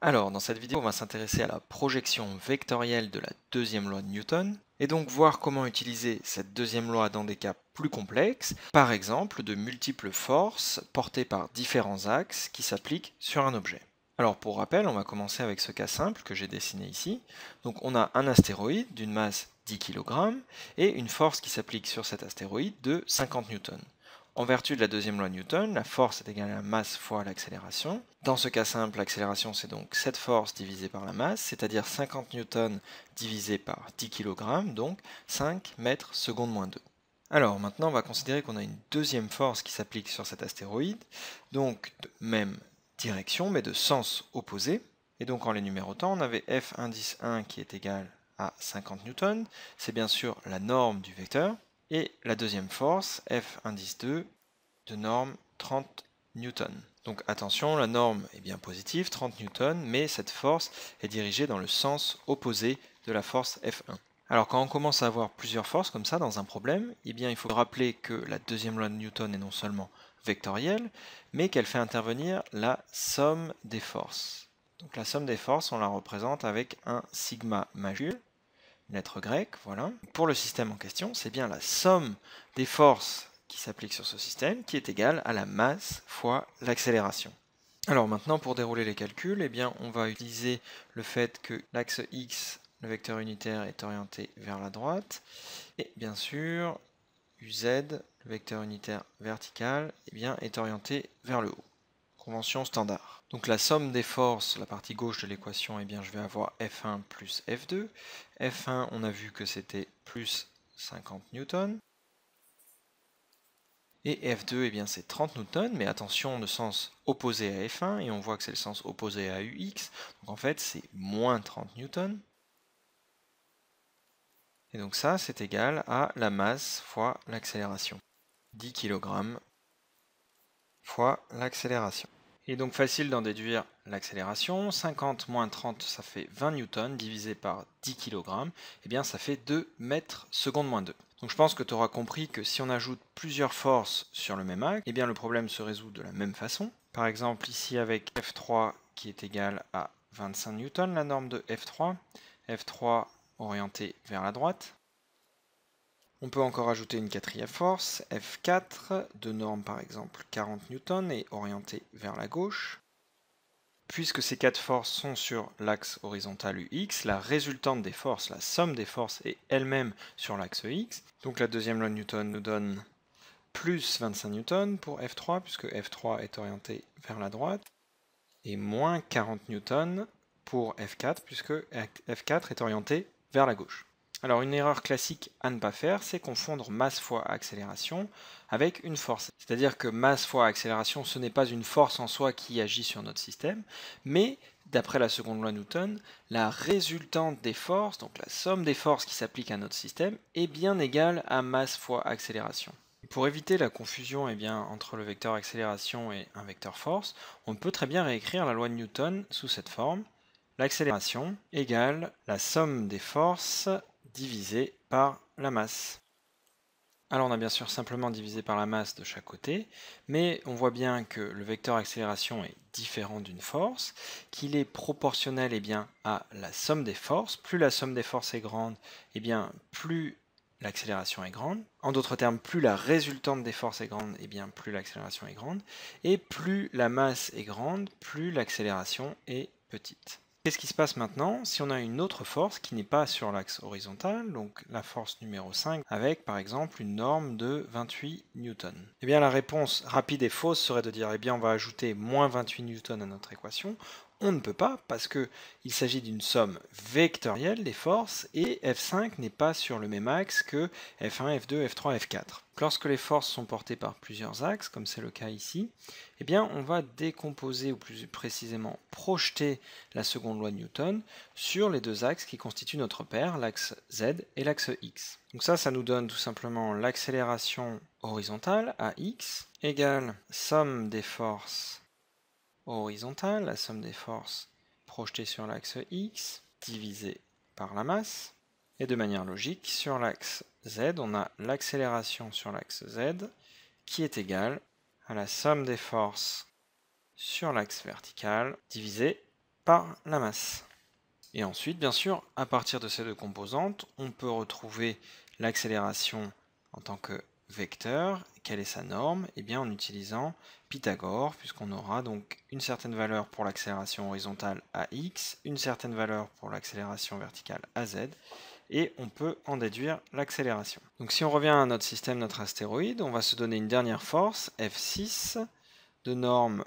Alors, dans cette vidéo, on va s'intéresser à la projection vectorielle de la deuxième loi de Newton, et donc voir comment utiliser cette deuxième loi dans des cas plus complexes, par exemple de multiples forces portées par différents axes qui s'appliquent sur un objet. Alors pour rappel, on va commencer avec ce cas simple que j'ai dessiné ici. Donc on a un astéroïde d'une masse 10 kg et une force qui s'applique sur cet astéroïde de 50 newtons. En vertu de la deuxième loi de Newton, la force est égale à la masse fois l'accélération. Dans ce cas simple, l'accélération c'est donc cette force divisée par la masse, c'est-à-dire 50 newtons divisé par 10 kg, donc 5 mètres seconde moins 2. Alors maintenant on va considérer qu'on a une deuxième force qui s'applique sur cet astéroïde, donc de même direction mais de sens opposé. Et donc en les numérotant, on avait F indice 1 qui est égal à 50 newtons, c'est bien sûr la norme du vecteur, et la deuxième force, F indice 2, de norme 30 newtons. Donc attention, la norme est bien positive, 30 newtons, mais cette force est dirigée dans le sens opposé de la force F1. Alors quand on commence à avoir plusieurs forces comme ça dans un problème, eh bien il faut rappeler que la deuxième loi de Newton est non seulement vectorielle, mais qu'elle fait intervenir la somme des forces. Donc la somme des forces, on la représente avec un sigma majuscule lettre grecque, voilà. Pour le système en question, c'est bien la somme des forces qui s'appliquent sur ce système qui est égale à la masse fois l'accélération. Alors maintenant, pour dérouler les calculs, eh bien, on va utiliser le fait que l'axe x, le vecteur unitaire, est orienté vers la droite, et bien sûr, uz, le vecteur unitaire vertical, eh bien, est orienté vers le haut convention standard. Donc la somme des forces, la partie gauche de l'équation, eh bien je vais avoir F1 plus F2. F1, on a vu que c'était plus 50 newtons. Et F2, eh bien c'est 30 newtons, mais attention, le sens opposé à F1, et on voit que c'est le sens opposé à UX, donc en fait c'est moins 30 newtons. Et donc ça, c'est égal à la masse fois l'accélération. 10 kg fois l'accélération. Il est donc facile d'en déduire l'accélération. 50 moins 30, ça fait 20 newtons divisé par 10 kg. et bien, ça fait 2 mètres seconde moins 2. Donc je pense que tu auras compris que si on ajoute plusieurs forces sur le même axe, eh bien le problème se résout de la même façon. Par exemple ici avec F3 qui est égal à 25 newtons, la norme de F3. F3 orienté vers la droite. On peut encore ajouter une quatrième force, F4, de norme par exemple 40 newtons et orientée vers la gauche. Puisque ces quatre forces sont sur l'axe horizontal UX, la résultante des forces, la somme des forces est elle-même sur l'axe e X. Donc la deuxième loi de Newton nous donne plus 25 newtons pour F3, puisque F3 est orienté vers la droite, et moins 40 newtons pour F4, puisque F4 est orienté vers la gauche. Alors une erreur classique à ne pas faire, c'est confondre masse fois accélération avec une force. C'est-à-dire que masse fois accélération, ce n'est pas une force en soi qui agit sur notre système, mais d'après la seconde loi Newton, la résultante des forces, donc la somme des forces qui s'appliquent à notre système, est bien égale à masse fois accélération. Pour éviter la confusion eh bien, entre le vecteur accélération et un vecteur force, on peut très bien réécrire la loi de Newton sous cette forme. L'accélération égale la somme des forces divisé par la masse. Alors on a bien sûr simplement divisé par la masse de chaque côté, mais on voit bien que le vecteur accélération est différent d'une force, qu'il est proportionnel et eh bien, à la somme des forces. Plus la somme des forces est grande, eh bien, plus l'accélération est grande. En d'autres termes, plus la résultante des forces est grande, eh bien, plus l'accélération est grande. Et plus la masse est grande, plus l'accélération est petite. Qu'est-ce qui se passe maintenant si on a une autre force qui n'est pas sur l'axe horizontal, donc la force numéro 5, avec par exemple une norme de 28 newtons Eh bien la réponse rapide et fausse serait de dire eh bien on va ajouter moins 28 newtons à notre équation, on ne peut pas parce qu'il s'agit d'une somme vectorielle des forces et F5 n'est pas sur le même axe que F1, F2, F3, F4. Lorsque les forces sont portées par plusieurs axes, comme c'est le cas ici, eh bien on va décomposer ou plus précisément projeter la seconde loi de Newton sur les deux axes qui constituent notre paire, l'axe Z et l'axe X. Donc ça, ça nous donne tout simplement l'accélération horizontale à X égale somme des forces horizontale, la somme des forces projetées sur l'axe X divisée par la masse. Et de manière logique, sur l'axe Z, on a l'accélération sur l'axe Z qui est égale à la somme des forces sur l'axe vertical divisée par la masse. Et ensuite, bien sûr, à partir de ces deux composantes, on peut retrouver l'accélération en tant que vecteur, quelle est sa norme Et eh bien en utilisant Pythagore, puisqu'on aura donc une certaine valeur pour l'accélération horizontale à x, une certaine valeur pour l'accélération verticale à z, et on peut en déduire l'accélération. Donc si on revient à notre système, notre astéroïde, on va se donner une dernière force, F6, de norme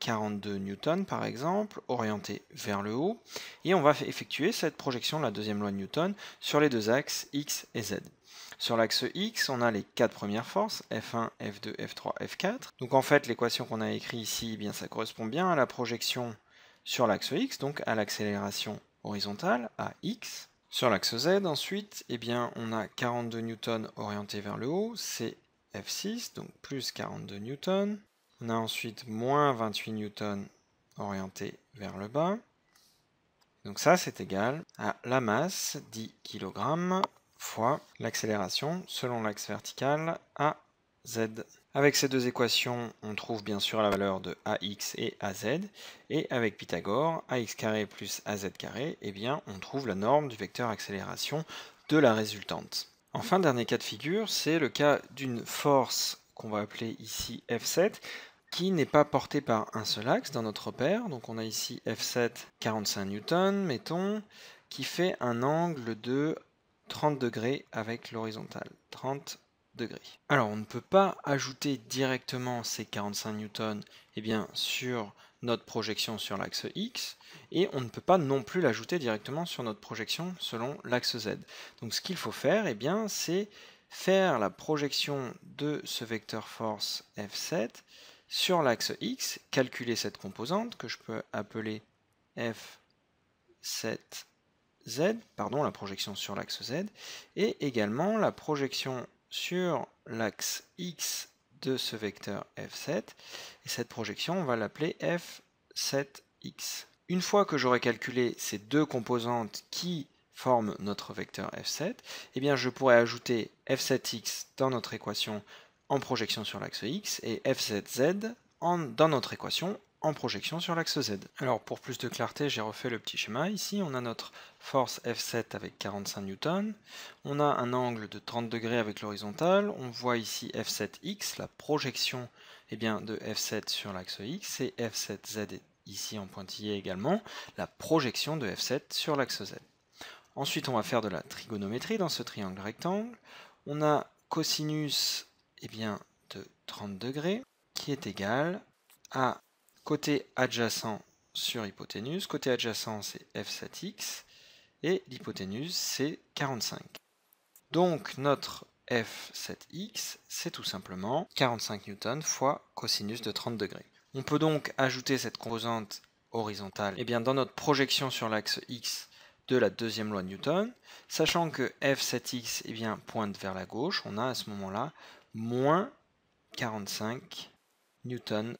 42 newton par exemple, orientée vers le haut, et on va effectuer cette projection la deuxième loi de Newton sur les deux axes x et z. Sur l'axe X, on a les quatre premières forces, F1, F2, F3, F4. Donc en fait, l'équation qu'on a écrite ici, eh bien, ça correspond bien à la projection sur l'axe X, donc à l'accélération horizontale, à X. Sur l'axe Z, ensuite, eh bien, on a 42 newtons orienté vers le haut, c'est F6, donc plus 42 newtons. On a ensuite moins 28 newtons orienté vers le bas. Donc ça, c'est égal à la masse, 10 kg, fois l'accélération selon l'axe vertical Z. Avec ces deux équations, on trouve bien sûr la valeur de AX et AZ, et avec Pythagore, AX plus AZ carré, eh bien, on trouve la norme du vecteur accélération de la résultante. Enfin, dernier cas de figure, c'est le cas d'une force qu'on va appeler ici F7, qui n'est pas portée par un seul axe dans notre repère. Donc on a ici F7 45 N, mettons, qui fait un angle de 30 degrés avec l'horizontale. 30 degrés. Alors on ne peut pas ajouter directement ces 45 newtons eh bien, sur notre projection sur l'axe X et on ne peut pas non plus l'ajouter directement sur notre projection selon l'axe Z. Donc ce qu'il faut faire, eh bien, c'est faire la projection de ce vecteur force F7 sur l'axe X, calculer cette composante que je peux appeler F7 Z, pardon, la projection sur l'axe Z, et également la projection sur l'axe X de ce vecteur F7. Et cette projection, on va l'appeler F7X. Une fois que j'aurai calculé ces deux composantes qui forment notre vecteur F7, eh bien je pourrais ajouter F7X dans notre équation en projection sur l'axe X et F7Z en, dans notre équation en projection sur l'axe Z. Alors pour plus de clarté, j'ai refait le petit schéma. Ici, on a notre force F7 avec 45 newtons. On a un angle de 30 degrés avec l'horizontale. On voit ici F7X, la projection eh bien, de F7 sur l'axe X, et F7Z ici en pointillé également, la projection de F7 sur l'axe Z. Ensuite, on va faire de la trigonométrie dans ce triangle rectangle. On a cosinus eh bien, de 30 degrés qui est égal à Côté adjacent sur hypoténuse, côté adjacent c'est f 7 x, et l'hypoténuse c'est 45. Donc notre f 7 x c'est tout simplement 45 newtons fois cosinus de 30 degrés. On peut donc ajouter cette composante horizontale eh bien, dans notre projection sur l'axe x de la deuxième loi de Newton, sachant que f 7 x eh bien, pointe vers la gauche, on a à ce moment-là moins 45 newtons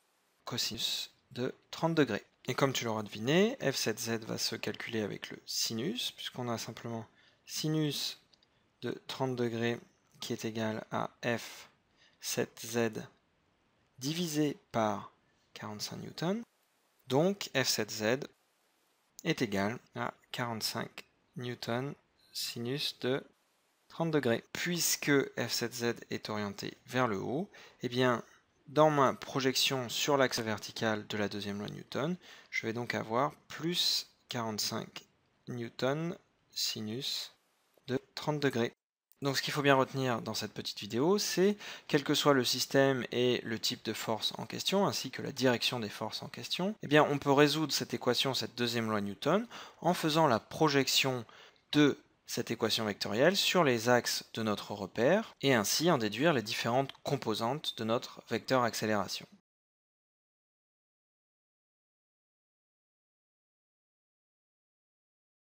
cosinus de 30 degrés. Et comme tu l'auras deviné, f7z va se calculer avec le sinus, puisqu'on a simplement sinus de 30 degrés qui est égal à f7z divisé par 45 newtons. Donc f7z est égal à 45 newtons sinus de 30 degrés. Puisque f7z est orienté vers le haut, eh bien dans ma projection sur l'axe vertical de la deuxième loi Newton, je vais donc avoir plus 45 newton sinus de 30 degrés. Donc ce qu'il faut bien retenir dans cette petite vidéo, c'est quel que soit le système et le type de force en question, ainsi que la direction des forces en question, eh bien on peut résoudre cette équation, cette deuxième loi Newton, en faisant la projection de cette équation vectorielle sur les axes de notre repère et ainsi en déduire les différentes composantes de notre vecteur accélération.